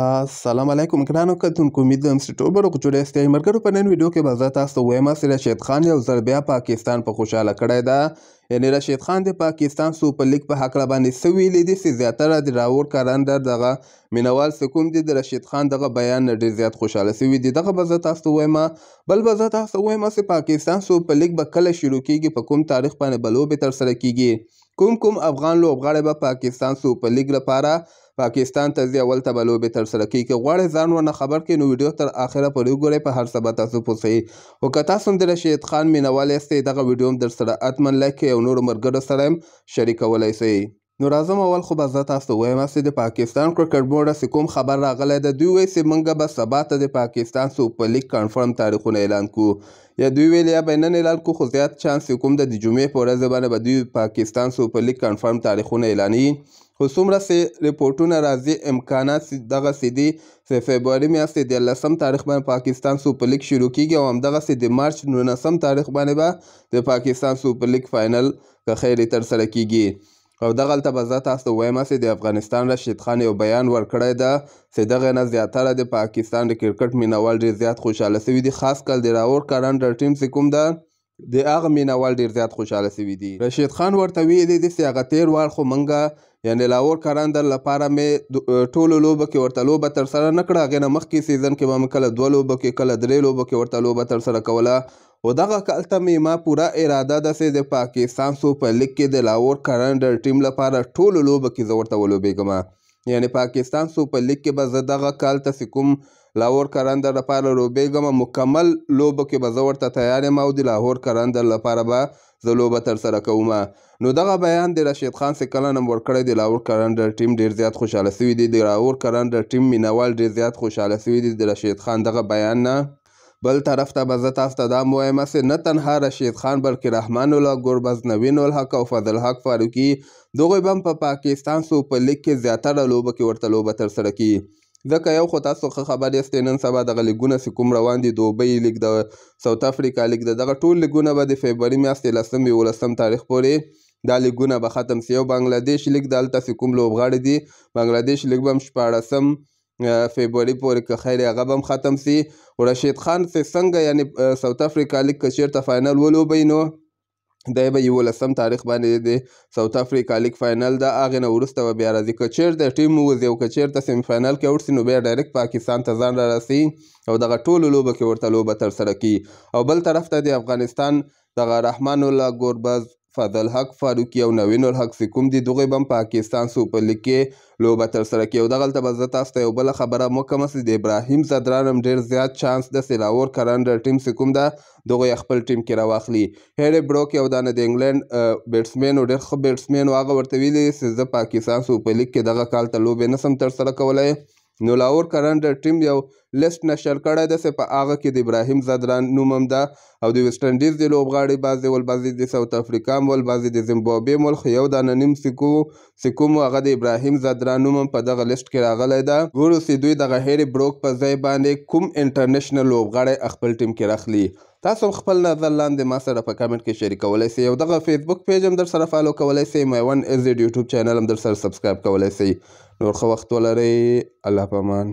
السلام علیکم ګرانو کتونکو امید هم چې ټول به روغ جوړ یاستئ ملګرو په نن ویډیو کې به زه تاسو ته وایم چې رشید خان یو ځل بیا پاکستان په پا خوشحاله کړی ده یعنې رشید خان د پاکستان سوپر لیګ په هکله باندې څه ویلي دي چې زیاتره د راور کارندر دغه مینوال څه کوم دي د رشید خان دغه بیان نه ډېر زیات خوشحاله سوي دي دغه به زه تاسو ته وایم بل به زه تاسو ته وایم چې پاکستان سوپر لیګ به کله شروع کیږي په کوم تاریخ باندې به لوبې ترسره کیږي کوم کوم افغان لوبغاړی به پاکستان سوپر لیګ لپاره پاکستان ته ځي اول ته به لوبې ترسره کړي که غواړئ ځان ورنه خبر کړئ نو ویډیو تر آخره پورې وګورئ په هر څه به تاسو پوه شئ خو که تاسو هم د رشید خان مینوال یاستئ دغه ویډیو هم درسره حتما لایک کړئ او نورو ملګرو سره هم شریکولی شئ نو راځم اول خو به زه تاسو وایم چې د پاکستان کرکټ بورډ سې کوم خبر راغلی د دوی وایي چې موږ به سبا ته د پاکستان سوپر لیګ کنفرم تاریخونه اعلان کړو یا دوی ویل یا به نن اعلان کړو خو زیات چانس کوم د جمعې په ورځ باندې به دوی پاکستان سوپر لیګ کنفرم تاریخونه اعلانوي خو څومره سې رپورټونه راځي امکانات دغه سې دي چې فبروري میاشتې د لسم تاریخ باندې پاکستان سوپر لیگ شروع کیږي او همدغه سې د مارچ 19 تاریخ باندې به با د پاکستان سوپر لیگ فاینل که خیر تر سره کیږي او دغه البته زه تاسو ته وایم چې د افغانستان رشید خان یو بیان ورکړی ده چې دغه نه زیاتره د پاکستان د کرکټ مینوال ډېر زیات خوشحاله سوي دي خاص کل د راور کرنډر ټیم چې کوم ده د هغه مینوال ډیر زیات خوشاله سوي دي رشید خان ورته ویلي دي چې هغه تیر وار خو منګه یعنی لاور کاراندر لپاره مې ټولو لوبه کې ورته لوبه تر سره نه کړه هغې نه مخکې سیزن کې به مې کله دوه لوبه کې کله درې لوبه کې ورته لوبه تر سره کوله خو دغه کال ته مې ما پوره اراده داسې د پاکستان سوپر لیګ کې د لاور کاراندر ټیم لپاره ټولو لوبه کې زه ورته ولوبېږم یعنی پاکستان سوپر لیګ کې به زه دغه کال ته کوم لاهور کرندر لپاره لوبېږم مکمل لوبه کې به زه ورته تیار یم او د لاهور کرندر لپاره به زه لوبه ترسره کوم نو دغه بیان د رشید خان څخه کله نم ورکړی د لاهور کرندر ټیم ډیر زیات خوشاله سوی دی د لاهور کرندر ټیم مینوال ډیر زیات خوشاله سوی دی د رشید خان دغه بیان نه بل طرف ته به زه تاسو ته دا موایم چې نه تنها رشید خان بلکې رحمان الله ګربز نوین الحق او فضل حق فاروقي دغوی به هم په پا پاکستان سوپر لیګ کې زیاتره لوبه کې ورته لوبه ترسره کړي ځکه یو خو تاسو ښه خبر یاست نن سبا دغه لیګونه چې کوم روان دي دوبۍ لیګ د ساوت افریقا لیګ د دغه ټول لیګونه به د فبروري میاشتې لسمې ولسم تاریخ پورې دا لیګونه به ختم سي او بنگلاديش لیګ د هلته چې کوم لوبغاړي دي بنگلاديش لیګ به هم شپاړسم فبروري پورې که خیر هغه به هم ختم سي رشید خان چې څنګه یعنې ساوت افریقا لیګ که چېرته فاینل ولوبئ نو دی به یولسم تاریخ باندې د ساوت افریقا لیګ فاینل د اغه نه ورسته بیا راځي کچیر د ټیم وځي او کچیر ته سیمی فاینل کې ورسي نو بیا ډایرکټ پاکستان ته ځان راسي او دغه ټول لوبه کې ورته لوبه تر سره کی او بل طرف ته د افغانستان دغه رحمان الله ګوربز فضلحق فاروقي او نوین الحق چې کوم دي دغه بم پاکستان سوپر لیګ کې لوبه ترسره کوي او دغلته به زه تاسو ته یو بله خبره مکمه چې د ابراهیم ځدران هم ډېر زیات چانس د سیلاور کرنډر ټیم چې کوم ده دغه خپل ټیم کې راواخلي هېډ بروک یو دانه د انګلینډ بیټسمین او ډېر ښه بیټسمین و هغه ورته ویلي چې زه پاکستان سوپر لیګ کې دغه کال ته لوبې نه سم ترسره کولی نو لاهور کرنډر ټیم یو لیست نشر کړی دی چې په هغه کې د ابراهیم زدران نوم هم ده او د ویسټ انډیز د لوبغاړي بعضې ول بعضې د ساوت افریقا هم ول بعضې د زمبابوې مول خو یو دانه نیم سکو مو هغه د ابراهیم زدران نوم هم په دغه لیست کې راغلی ده ګورو چې دوی دغه هیري بروک په ځای باندې کوم انټرنیشنل لوبغاړی خپل ټیم کې راخلي تاسو خپل نظر لاندې ما سره په کمنټ کې شریکولی سئ او دغه فیسبوک پیج هم در سره فالو کولی سئ میون ایزډ یوټیوب چینل هم در سره سبسکرایب کولی سئ نور ښه وخت ولرئ الله پامان